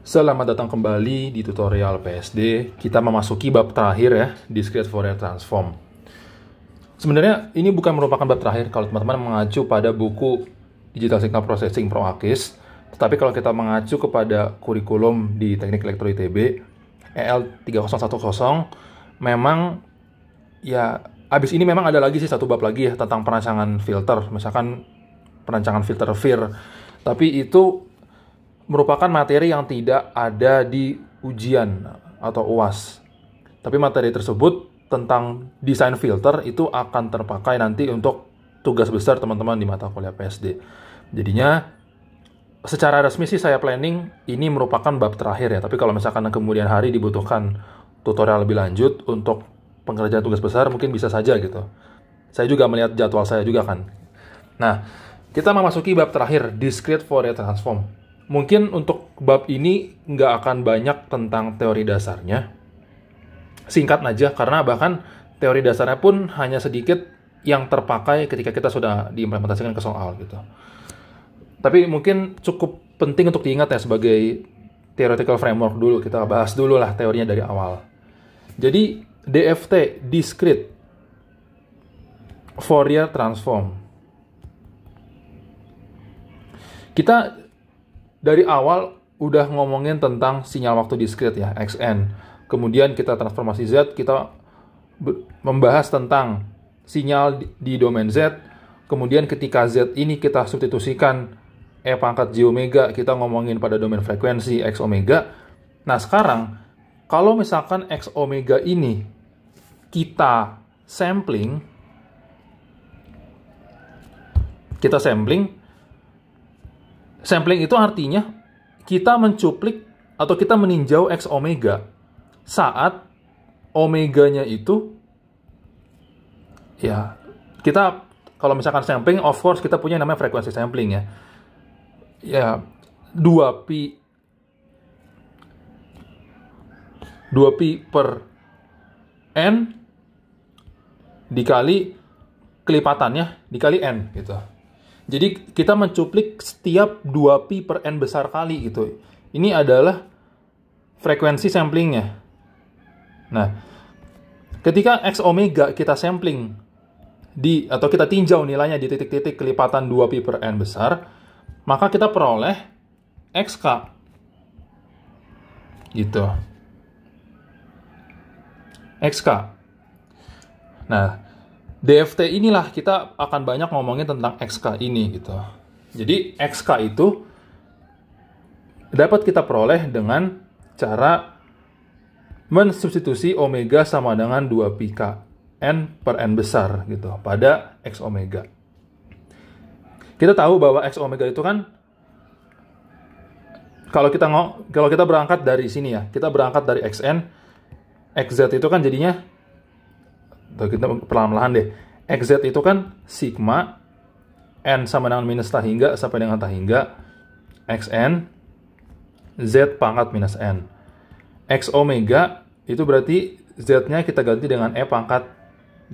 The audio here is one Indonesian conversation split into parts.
Selamat datang kembali di tutorial PSD. Kita memasuki bab terakhir ya, Discrete Fourier Transform. Sebenarnya ini bukan merupakan bab terakhir kalau teman-teman mengacu pada buku Digital Signal Processing Pro AKIS, tetapi kalau kita mengacu kepada kurikulum di Teknik Elektro ITB EL 3010 memang ya abis ini memang ada lagi sih satu bab lagi ya tentang perancangan filter, misalkan perancangan filter VIR. Tapi itu merupakan materi yang tidak ada di ujian atau UAS. Tapi materi tersebut tentang desain filter itu akan terpakai nanti untuk tugas besar teman-teman di mata kuliah PSD. Jadinya secara resmi sih saya planning ini merupakan bab terakhir ya. Tapi kalau misalkan kemudian hari dibutuhkan tutorial lebih lanjut untuk pengerjaan tugas besar mungkin bisa saja gitu. Saya juga melihat jadwal saya juga kan. Nah, kita memasuki bab terakhir, discrete Fourier transform. Mungkin untuk bab ini nggak akan banyak tentang teori dasarnya. Singkat aja, karena bahkan teori dasarnya pun hanya sedikit yang terpakai ketika kita sudah diimplementasikan ke soal gitu. Tapi mungkin cukup penting untuk diingat ya sebagai theoretical framework dulu. Kita bahas dulu lah teorinya dari awal. Jadi DFT, discrete Fourier transform. Kita dari awal udah ngomongin tentang sinyal waktu diskrit ya, XN. Kemudian kita transformasi Z, kita membahas tentang sinyal di domain Z. Kemudian ketika Z ini kita substitusikan E pangkat j omega, kita ngomongin pada domain frekuensi X omega. Nah sekarang, kalau misalkan X omega ini kita sampling, kita sampling, Sampling itu artinya kita mencuplik atau kita meninjau X omega saat omeganya itu ya kita kalau misalkan sampling of course kita punya namanya frekuensi sampling ya. Ya 2pi 2pi per n dikali kelipatannya dikali n gitu. Jadi kita mencuplik setiap 2pi per n besar kali gitu. Ini adalah frekuensi samplingnya. Nah, ketika x omega kita sampling di atau kita tinjau nilainya di titik-titik kelipatan 2pi per n besar, maka kita peroleh x xk. Gitu. X xk. Nah, DFT inilah kita akan banyak ngomongin tentang XK ini gitu. Jadi XK itu dapat kita peroleh dengan cara mensubstitusi omega sama dengan 2 pi k n per n besar gitu pada x omega. Kita tahu bahwa x omega itu kan kalau kita kalau kita berangkat dari sini ya, kita berangkat dari xn xz itu kan jadinya kita perlahan-lahan deh. XZ itu kan sigma n sama dengan minus tak hingga sampai dengan tak hingga xn z pangkat minus n. X omega itu berarti z-nya kita ganti dengan e pangkat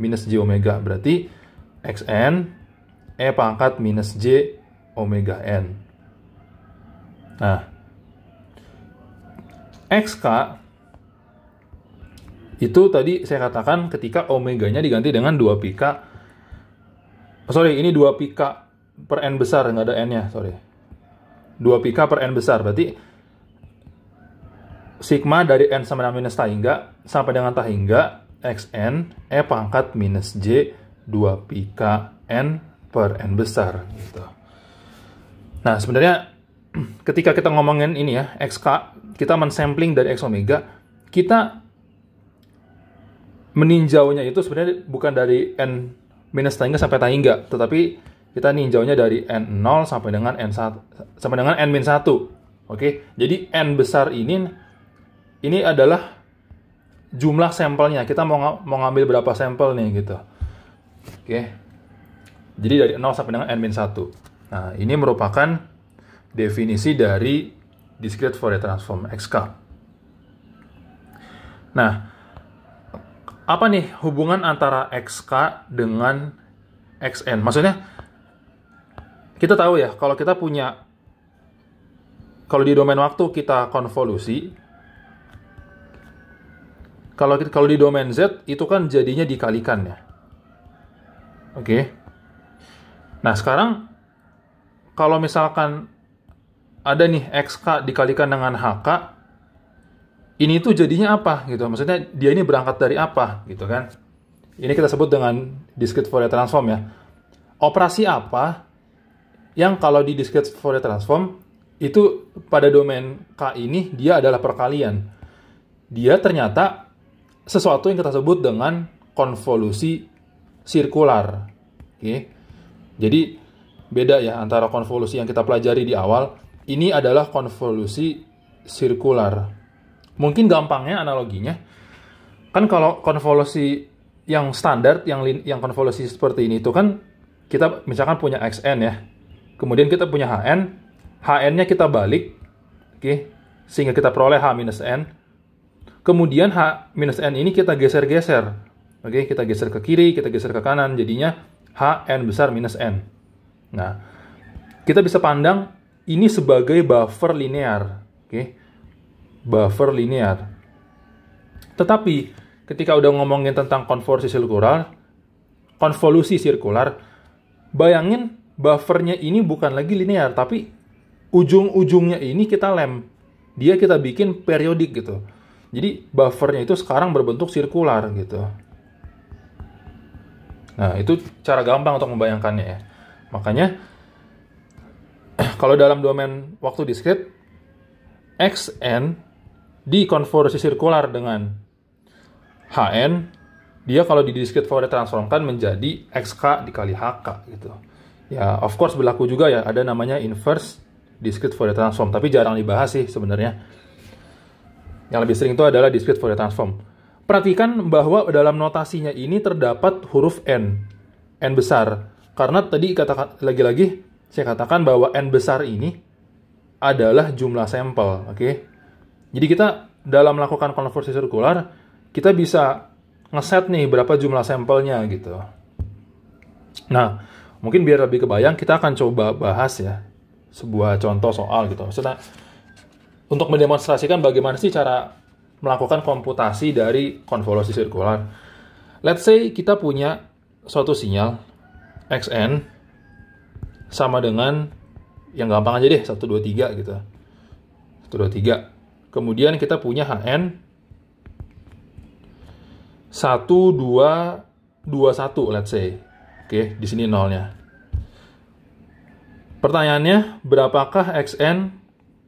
minus j omega. Berarti xn e pangkat minus j omega n. Nah, xk itu tadi saya katakan ketika omeganya diganti dengan 2 pika sorry ini 2 pika per n besar nggak ada n nya sorry 2 pika per n besar berarti sigma dari n sama dengan minus hingga sampai dengan tahingga xn e pangkat minus j 2 pika n per n besar gitu. Nah sebenarnya ketika kita ngomongin ini ya xk kita mensampling dari x omega kita meninjaunya itu sebenarnya bukan dari n minus tangga sampai tangga tetapi kita ninjaunya dari n 0 sampai dengan n 1 sampai dengan n minus 1. Oke. Jadi n besar ini ini adalah jumlah sampelnya. Kita mau mau ngambil berapa sampel nih gitu. Oke. Jadi dari 0 sampai dengan n minus 1. Nah, ini merupakan definisi dari discrete Fourier transform XK. Nah, apa nih hubungan antara XK dengan XN? Maksudnya kita tahu ya kalau kita punya kalau di domain waktu kita konvolusi kalau kalau di domain Z itu kan jadinya dikalikan ya. Oke. Okay. Nah, sekarang kalau misalkan ada nih XK dikalikan dengan HK ini tuh jadinya apa gitu maksudnya dia ini berangkat dari apa gitu kan ini kita sebut dengan discrete Fourier transform ya operasi apa yang kalau di discrete Fourier transform itu pada domain K ini dia adalah perkalian dia ternyata sesuatu yang kita sebut dengan konvolusi sirkular oke jadi beda ya antara konvolusi yang kita pelajari di awal ini adalah konvolusi sirkular Mungkin gampangnya analoginya, kan kalau konvolusi yang standar, yang yang konvolusi seperti ini itu kan kita misalkan punya xn ya, kemudian kita punya hn, hn-nya kita balik, oke, okay, sehingga kita peroleh h minus n. Kemudian h minus n ini kita geser-geser, oke, okay, kita geser ke kiri, kita geser ke kanan, jadinya hn besar minus n. Nah, kita bisa pandang ini sebagai buffer linear, oke. Okay? buffer linear. Tetapi ketika udah ngomongin tentang konversi sirkular, konvolusi sirkular, bayangin buffernya ini bukan lagi linear, tapi ujung-ujungnya ini kita lem. Dia kita bikin periodik gitu. Jadi buffernya itu sekarang berbentuk sirkular gitu. Nah, itu cara gampang untuk membayangkannya ya. Makanya kalau dalam domain waktu diskrit xn dikonversi sirkular dengan HN, dia kalau di discrete Fourier kan menjadi XK dikali HK gitu. Ya, of course berlaku juga ya ada namanya inverse discrete Fourier transform, tapi jarang dibahas sih sebenarnya. Yang lebih sering itu adalah discrete Fourier transform. Perhatikan bahwa dalam notasinya ini terdapat huruf n, n besar. Karena tadi katakan lagi-lagi saya katakan bahwa n besar ini adalah jumlah sampel, oke? Okay? Jadi kita dalam melakukan konversi sirkular, kita bisa ngeset nih berapa jumlah sampelnya gitu. Nah, mungkin biar lebih kebayang, kita akan coba bahas ya sebuah contoh soal gitu. Maksudnya, untuk mendemonstrasikan bagaimana sih cara melakukan komputasi dari konvolusi sirkular. Let's say kita punya suatu sinyal xn sama dengan yang gampang aja deh 1 2 3 gitu. 1 2 3 Kemudian kita punya HN 1221 let's say. Oke, di sini nolnya. Pertanyaannya, berapakah XN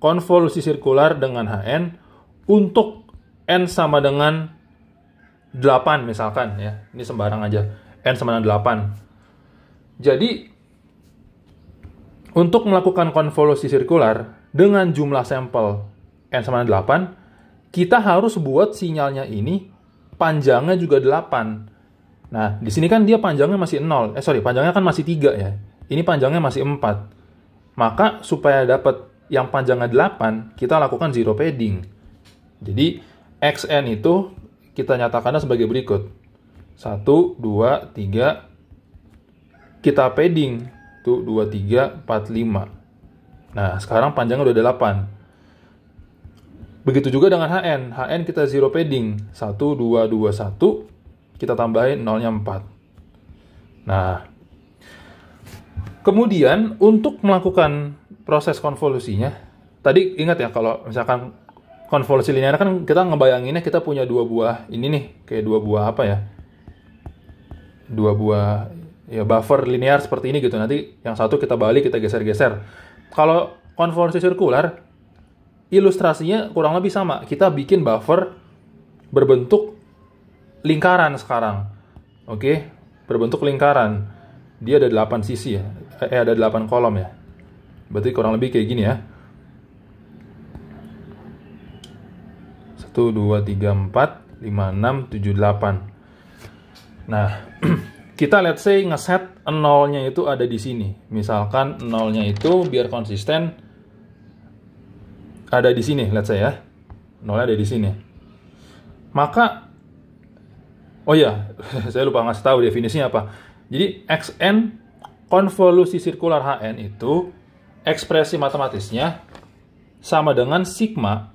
konvolusi sirkular dengan HN untuk N sama dengan 8 misalkan ya. Ini sembarang aja. N sama dengan 8. Jadi, untuk melakukan konvolusi sirkular dengan jumlah sampel n sama 8, kita harus buat sinyalnya ini panjangnya juga 8. Nah, di sini kan dia panjangnya masih 0. Eh, sorry, panjangnya kan masih 3 ya. Ini panjangnya masih 4. Maka supaya dapat yang panjangnya 8, kita lakukan zero padding. Jadi, xn itu kita nyatakannya sebagai berikut. 1, 2, 3. Kita padding. 1, 2, 3, 4, 5. Nah, sekarang panjangnya udah 8. Begitu juga dengan HN. HN kita zero padding. 1, 2, 2, 1. Kita tambahin 0-nya 4. Nah, kemudian untuk melakukan proses konvolusinya, tadi ingat ya kalau misalkan konvolusi linear kan kita ngebayanginnya kita punya dua buah ini nih, kayak dua buah apa ya? Dua buah ya buffer linear seperti ini gitu nanti yang satu kita balik kita geser-geser kalau konvolusi sirkular ilustrasinya kurang lebih sama. Kita bikin buffer berbentuk lingkaran sekarang. Oke, okay? berbentuk lingkaran. Dia ada 8 sisi ya. Eh, eh ada 8 kolom ya. Berarti kurang lebih kayak gini ya. 1 2 3 4 5 6 7 8. Nah, kita let's say ngeset nolnya itu ada di sini. Misalkan nolnya itu biar konsisten ada di sini, let's say ya. Nolnya ada di sini. Maka, oh iya, saya lupa ngasih tahu definisinya apa. Jadi, xn konvolusi sirkular hn itu ekspresi matematisnya sama dengan sigma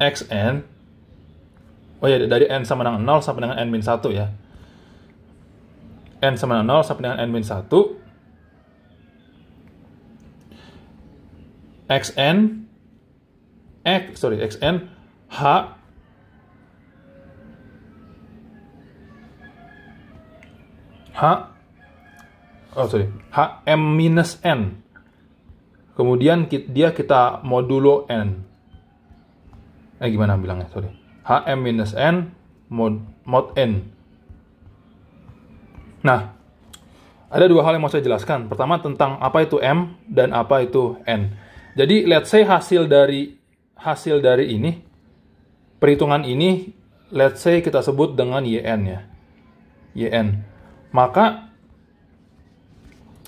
xn oh ya dari n sama dengan 0 sampai dengan n min 1 ya n sama dengan 0 sampai dengan n min 1 xn x sorry xn h h oh sorry hm minus n kemudian dia kita modulo n eh gimana bilangnya sorry hm minus n mod mod n nah ada dua hal yang mau saya jelaskan pertama tentang apa itu m dan apa itu n jadi let's say hasil dari hasil dari ini perhitungan ini let's say kita sebut dengan YN ya. YN. Maka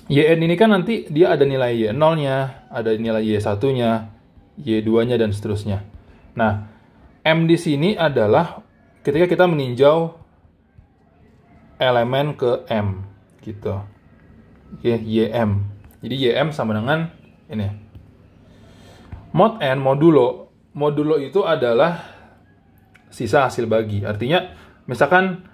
YN ini kan nanti dia ada nilai Y0-nya, ada nilai Y1-nya, Y2-nya dan seterusnya. Nah, M di sini adalah ketika kita meninjau elemen ke M gitu. Oke, YM. Jadi YM sama dengan ini Mod n modulo. Modulo itu adalah sisa hasil bagi. Artinya misalkan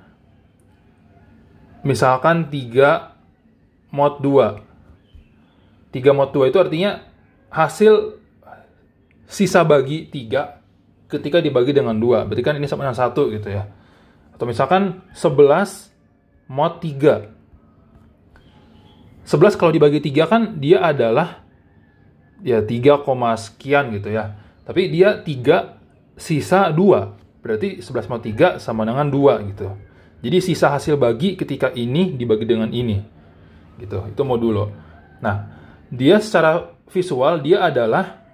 misalkan 3 mod 2. 3 mod 2 itu artinya hasil sisa bagi 3 ketika dibagi dengan 2. Berarti kan ini sama dengan 1 gitu ya. Atau misalkan 11 mod 3. 11 kalau dibagi 3 kan dia adalah ya 3, sekian gitu ya. Tapi dia 3 sisa 2. Berarti 11 mau 3 sama dengan 2 gitu. Jadi sisa hasil bagi ketika ini dibagi dengan ini. Gitu. Itu modulo. Nah, dia secara visual dia adalah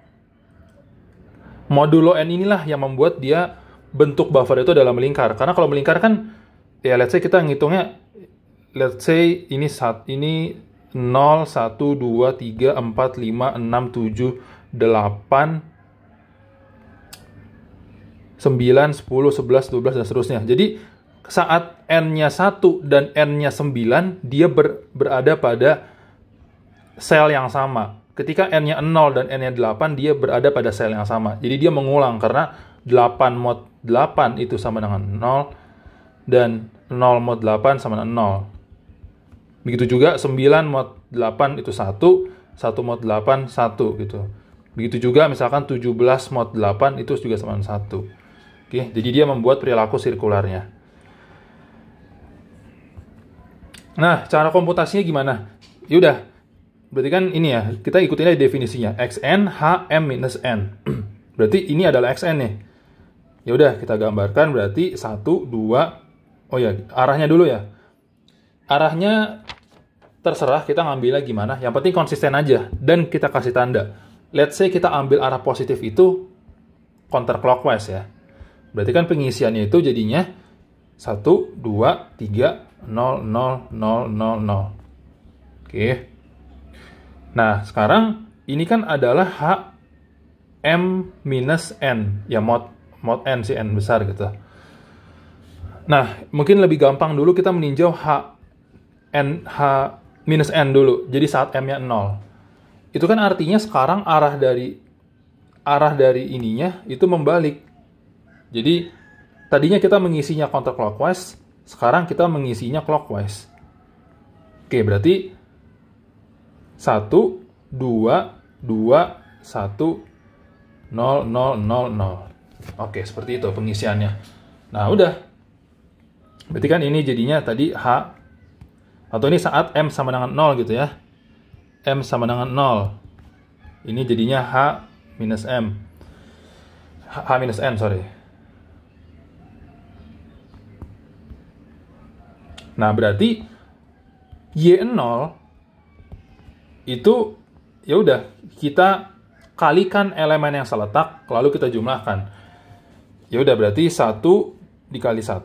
modulo n inilah yang membuat dia bentuk buffer itu dalam melingkar. Karena kalau melingkar kan ya let's say kita ngitungnya let's say ini saat ini 0, 1, 2, 3, 4, 5, 6, 7, 8, 9, 10, 11, 12, dan seterusnya. Jadi saat N-nya 1 dan N-nya 9, dia ber, berada pada sel yang sama. Ketika N-nya 0 dan N-nya 8, dia berada pada sel yang sama. Jadi dia mengulang karena 8 mod 8 itu sama dengan 0 dan 0 mod 8 sama dengan 0. Begitu juga 9 mod 8 itu 1, 1 mod 8 1 gitu. Begitu juga misalkan 17 mod 8 itu juga sama 1. Oke, jadi dia membuat perilaku sirkularnya. Nah, cara komputasinya gimana? Yaudah, berarti kan ini ya, kita ikutin aja definisinya. Xn, Hm minus N. berarti ini adalah Xn nih. Yaudah, kita gambarkan berarti 1, 2, oh ya, arahnya dulu ya. Arahnya terserah kita ngambilnya gimana. Yang penting konsisten aja dan kita kasih tanda. Let's say kita ambil arah positif itu counter clockwise ya. Berarti kan pengisiannya itu jadinya 1 2 3 0 0 0 0 0. Oke. Nah, sekarang ini kan adalah H M minus N. Ya mod mod N si N besar gitu. Nah, mungkin lebih gampang dulu kita meninjau H N H minus n dulu. Jadi saat m-nya 0. Itu kan artinya sekarang arah dari arah dari ininya itu membalik. Jadi tadinya kita mengisinya counterclockwise, sekarang kita mengisinya clockwise. Oke, berarti 1 2 2 1 0 0 0 0. Oke, seperti itu pengisiannya. Nah, udah. Berarti kan ini jadinya tadi H atau ini saat M sama dengan 0 gitu ya. M sama dengan 0. Ini jadinya H minus M. H minus N, sorry. Nah, berarti Y0 itu ya udah kita kalikan elemen yang seletak lalu kita jumlahkan. Ya udah berarti 1 dikali 1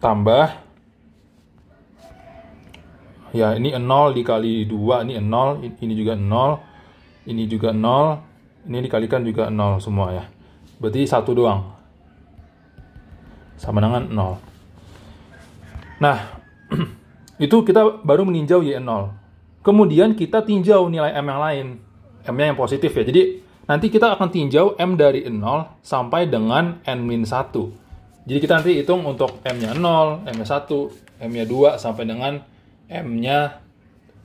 tambah ya ini 0 dikali 2 ini 0 ini juga 0 ini juga 0 ini dikalikan juga 0 semua ya berarti satu doang sama dengan 0 nah itu kita baru meninjau Y0 kemudian kita tinjau nilai M yang lain M nya yang positif ya jadi nanti kita akan tinjau M dari 0 sampai dengan N-1 jadi kita nanti hitung untuk M nya 0, M nya 1, M nya 2 sampai dengan M-nya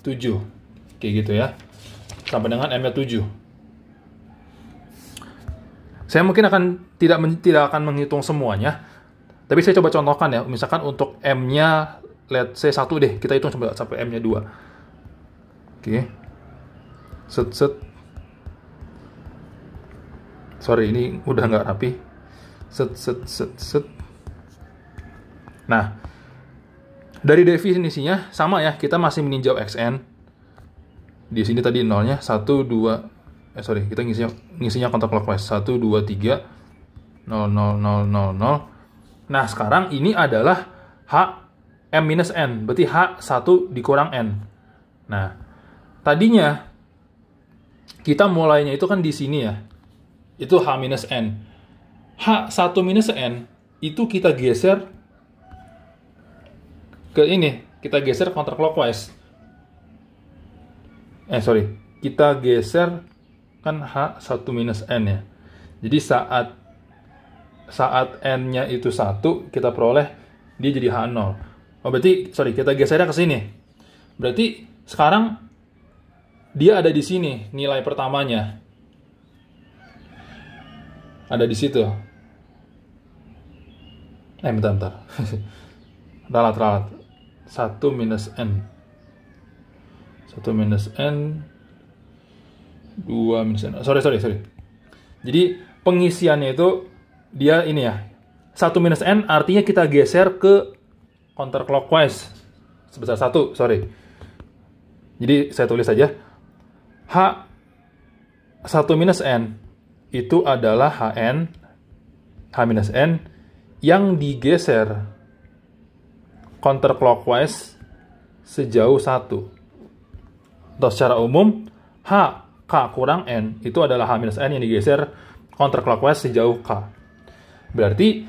7. Kayak gitu ya. Sampai dengan M-nya 7. Saya mungkin akan tidak men, tidak akan menghitung semuanya. Tapi saya coba contohkan ya. Misalkan untuk M-nya let's say 1 deh. Kita hitung sampai, sampai M-nya 2. Oke. Okay. Set set. Sorry, ini udah nggak rapi. Set set set set. Nah, dari definisinya sama ya, kita masih meninjau xn. Di sini tadi nolnya satu dua, eh sorry, kita ngisinya ngisinya clockwise satu dua tiga nol nol nol nol nol. Nah, sekarang ini adalah h m minus n, berarti h 1 dikurang n. Nah, tadinya kita mulainya itu kan di sini ya. Itu h minus n. h 1 minus n itu kita geser ke ini kita geser counterclockwise eh sorry kita geser kan H1 minus N ya jadi saat saat N nya itu satu kita peroleh dia jadi H0 oh berarti sorry kita gesernya ke sini berarti sekarang dia ada di sini nilai pertamanya ada di situ eh bentar bentar ralat ralat 1 minus N 1 minus N 2 minus N sorry sorry sorry jadi pengisiannya itu dia ini ya 1 minus N artinya kita geser ke counterclockwise sebesar 1 sorry jadi saya tulis saja H 1 minus N itu adalah HN H minus N yang digeser counter clockwise sejauh 1. Atau secara umum, H, K kurang N itu adalah H-N minus yang digeser counter clockwise sejauh K. Berarti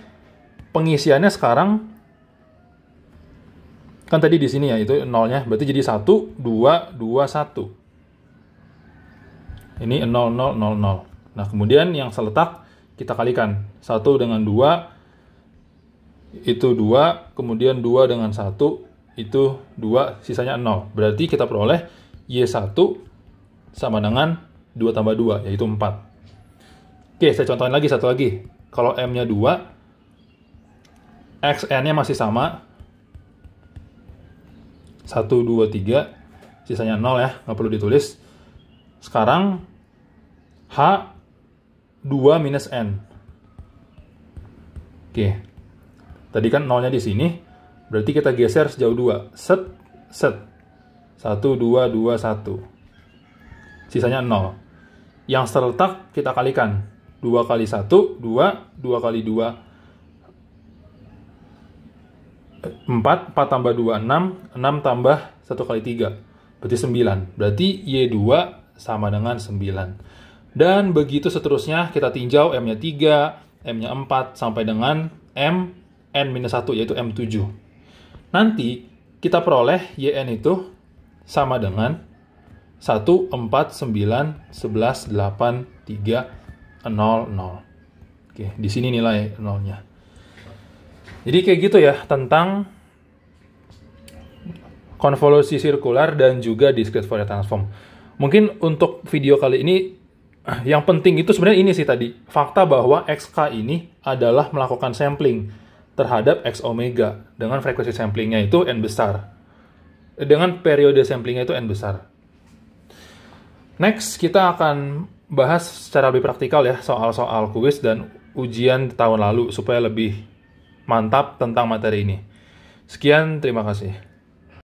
pengisiannya sekarang kan tadi di sini ya itu nolnya berarti jadi 1 2 2 1 ini 0 0 0 0 nah kemudian yang seletak kita kalikan 1 dengan 2 itu 2, kemudian 2 dengan 1 itu 2, sisanya 0. Berarti kita peroleh Y1 sama dengan 2 tambah 2, yaitu 4. Oke, saya contohin lagi satu lagi. Kalau M-nya 2, XN-nya masih sama. 1, 2, 3, sisanya 0 ya, nggak perlu ditulis. Sekarang H 2 minus N. Oke, Tadi kan nolnya di sini, berarti kita geser sejauh 2. Set, set. 1, 2, 2, 1. Sisanya 0. Yang terletak kita kalikan. 2 kali 1, 2, 2 kali 2, 4, 4 tambah 2, 6, 6 tambah 1 kali 3, berarti 9. Berarti Y2 sama dengan 9. Dan begitu seterusnya, kita tinjau M-nya 3, M-nya 4, sampai dengan M N-1 yaitu M7. Nanti kita peroleh YN itu sama dengan 1, 4, 9, 11, 8, 3, 0, 0. Oke, di sini nilai nolnya. Jadi kayak gitu ya tentang konvolusi sirkular dan juga discrete Fourier transform. Mungkin untuk video kali ini yang penting itu sebenarnya ini sih tadi fakta bahwa XK ini adalah melakukan sampling terhadap X omega dengan frekuensi samplingnya itu N besar. Dengan periode samplingnya itu N besar. Next, kita akan bahas secara lebih praktikal ya soal-soal kuis dan ujian tahun lalu supaya lebih mantap tentang materi ini. Sekian, terima kasih.